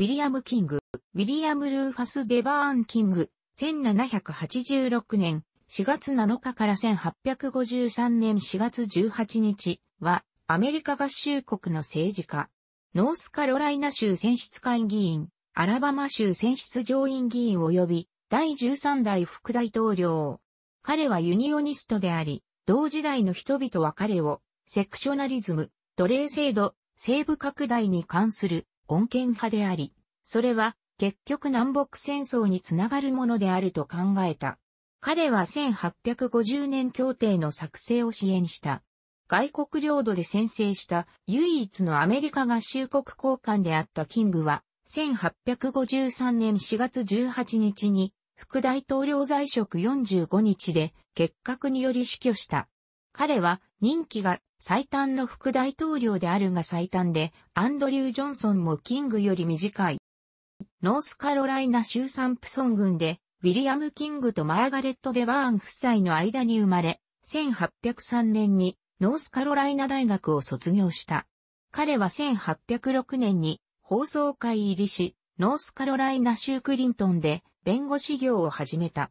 ウィリアム・キング、ウィリアム・ルーファス・デバーン・キング、1786年4月7日から1853年4月18日は、アメリカ合衆国の政治家、ノースカロライナ州選出会議員、アラバマ州選出上院議員及び、第13代副大統領。彼はユニオニストであり、同時代の人々は彼を、セクショナリズム、奴隷制度、西部拡大に関する穏健派であり、それは結局南北戦争につながるものであると考えた。彼は1850年協定の作成を支援した。外国領土で先制した唯一のアメリカ合衆国交換であったキングは、1853年4月18日に副大統領在職45日で結核により死去した。彼は任期が最短の副大統領であるが最短で、アンドリュー・ジョンソンもキングより短い。ノースカロライナ州サンプソン郡で、ウィリアム・キングとマーガレット・デバーン夫妻の間に生まれ、1803年にノースカロライナ大学を卒業した。彼は1806年に放送会入りし、ノースカロライナ州クリントンで弁護士業を始めた。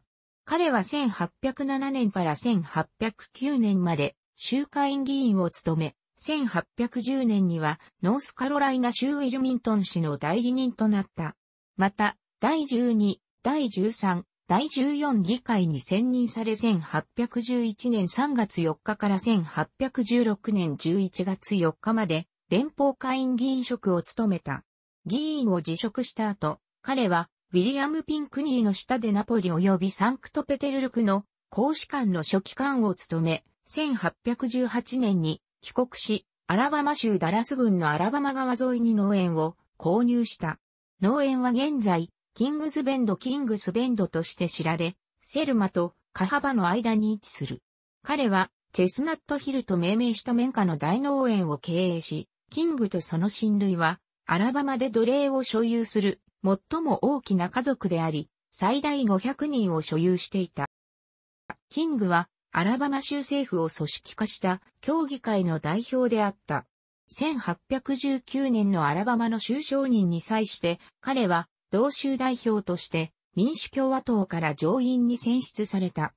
彼は1807年から1809年まで州会議員を務め、1810年にはノースカロライナ州ウィルミントン市の代理人となった。また、第12、第13、第14議会に選任され1811年3月4日から1816年11月4日まで連邦会員議員職を務めた。議員を辞職した後、彼はウィリアム・ピンクニーの下でナポリ及びサンクトペテルルクの公使館の書記官を務め、1818年に帰国し、アラバマ州ダラス郡のアラバマ川沿いに農園を購入した。農園は現在、キングズベンド・キングスベンドとして知られ、セルマとカハバの間に位置する。彼は、チェスナットヒルと命名した綿花の大農園を経営し、キングとその親類は、アラバマで奴隷を所有する最も大きな家族であり、最大500人を所有していた。キングはアラバマ州政府を組織化した協議会の代表であった。1819年のアラバマの州承認に際して彼は同州代表として民主共和党から上院に選出された。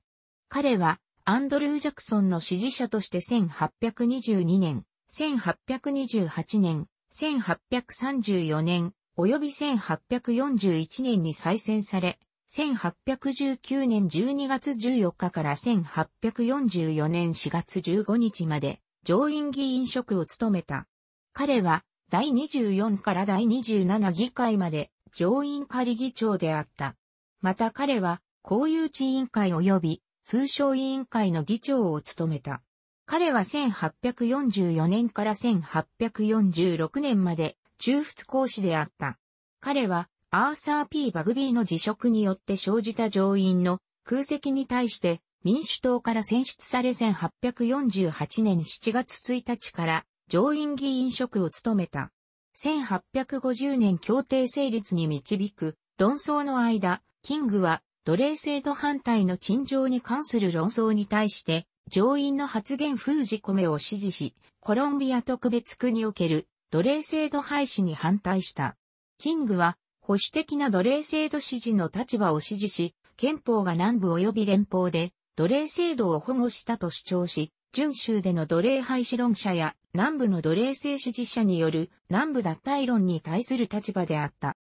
彼はアンドルー・ジャクソンの支持者として1822年、1828年、1834年、及び1841年に再選され、1819年12月14日から1844年4月15日まで上院議員職を務めた。彼は第24から第27議会まで上院仮議長であった。また彼は公有地委員会及び通商委員会の議長を務めた。彼は1844年から1846年まで中仏講師であった。彼は、アーサー・ P・ バグビーの辞職によって生じた上院の空席に対して民主党から選出され1848年7月1日から上院議員職を務めた。1850年協定成立に導く論争の間、キングは奴隷制度反対の陳情に関する論争に対して上院の発言封じ込めを支持し、コロンビア特別区における奴隷制度廃止に反対した。キングは、保守的な奴隷制度支持の立場を支持し、憲法が南部及び連邦で奴隷制度を保護したと主張し、準州での奴隷廃止論者や南部の奴隷制支持者による南部脱退論に対する立場であった。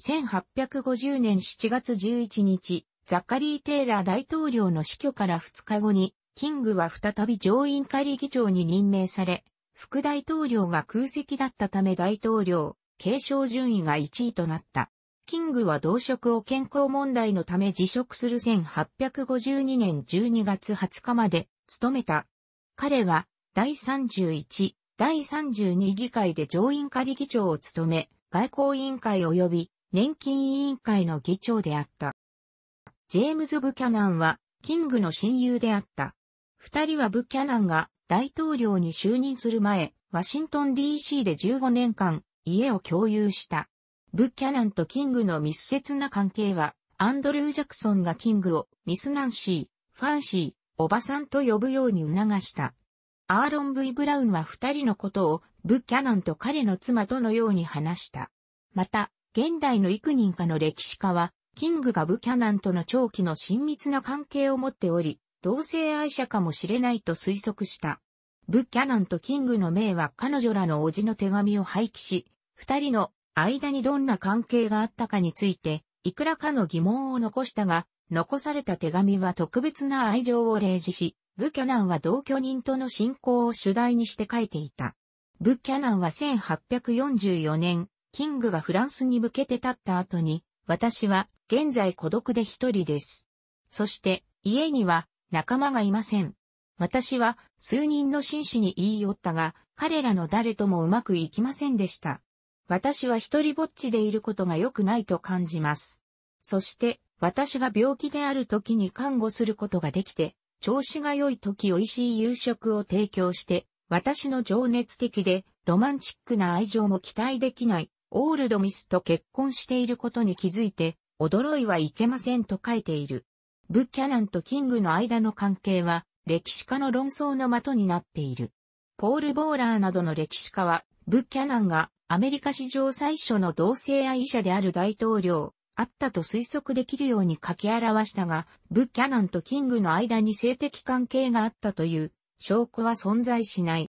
1850年7月11日、ザッカリー・テイラー大統領の死去から2日後に、キングは再び上院仮議長に任命され、副大統領が空席だったため大統領、継承順位が1位となった。キングは同職を健康問題のため辞職する1852年12月20日まで務めた。彼は第31、第32議会で上院仮議長を務め、外交委員会及び年金委員会の議長であった。ジェームズ・ブキャナンはキングの親友であった。二人はブキャナンが大統領に就任する前、ワシントン DC で15年間、家を共有した。ブッキャナンとキングの密接な関係は、アンドルー・ジャクソンがキングをミス・ナンシー、ファンシー、おばさんと呼ぶように促した。アーロン・ V・ ブラウンは二人のことをブッキャナンと彼の妻とのように話した。また、現代の幾人かの歴史家は、キングがブキャナンとの長期の親密な関係を持っており、同性愛者かもしれないと推測した。ブキャナンとキングの名は彼女らの叔父の手紙を廃棄し、二人の間にどんな関係があったかについて、いくらかの疑問を残したが、残された手紙は特別な愛情を例示し、ブキャナンは同居人との信仰を主題にして書いていた。ブキャナンは1844年、キングがフランスに向けて立った後に、私は現在孤独で一人です。そして、家には仲間がいません。私は数人の紳士に言い寄ったが、彼らの誰ともうまくいきませんでした。私は一人ぼっちでいることが良くないと感じます。そして、私が病気である時に看護することができて、調子が良い時美味しい夕食を提供して、私の情熱的でロマンチックな愛情も期待できないオールドミスと結婚していることに気づいて、驚いはいけませんと書いている。ブッキャナンとキングの間の関係は、歴史家の論争の的になっている。ポール・ボーラーなどの歴史家は、ブッキャナンがアメリカ史上最初の同性愛者である大統領、あったと推測できるように書き表したが、ブッキャナンとキングの間に性的関係があったという証拠は存在しない。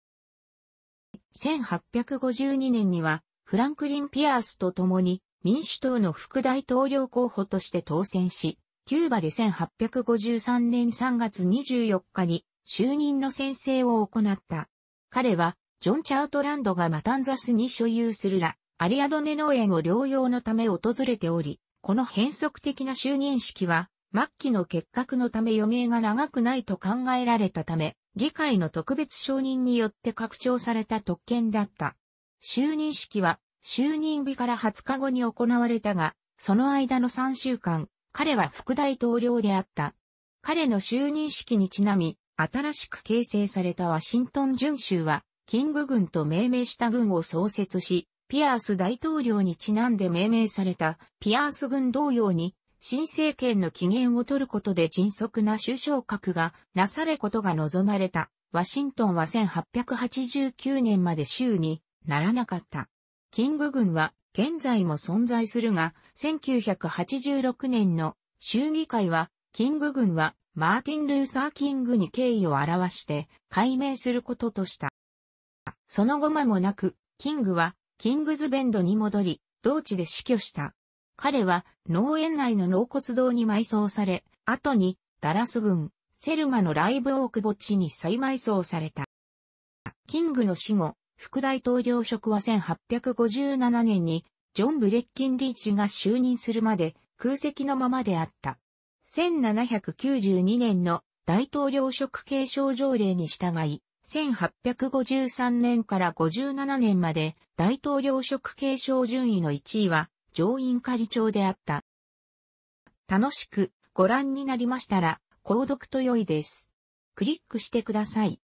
1852年には、フランクリン・ピアースと共に民主党の副大統領候補として当選し、キューバで1853年3月24日に就任の宣誓を行った。彼は、ジョン・チャートランドがマタンザスに所有するら、アリアドネ農園を療養のため訪れており、この変則的な就任式は、末期の結核のため余命が長くないと考えられたため、議会の特別承認によって拡張された特権だった。就任式は、就任日から20日後に行われたが、その間の3週間、彼は副大統領であった。彼の就任式にちなみ、新しく形成されたワシントン準州は、キング軍と命名した軍を創設し、ピアース大統領にちなんで命名されたピアース軍同様に、新政権の起源を取ることで迅速な首相格がなされことが望まれた。ワシントンは1889年まで州にならなかった。キング軍は現在も存在するが、1986年の衆議会は、キング軍はマーティン・ルーサー・キングに敬意を表して解明することとした。その後間もなく、キングはキングズベンドに戻り、同地で死去した。彼は農園内の納骨堂に埋葬され、後にダラス軍、セルマのライブオーク墓地に再埋葬された。キングの死後、副大統領職は1857年に、ジョン・ブレッキンリーチが就任するまで空席のままであった。1792年の大統領職継承条例に従い、1853年から57年まで大統領職継承順位の1位は上院仮長であった。楽しくご覧になりましたら、購読と良いです。クリックしてください。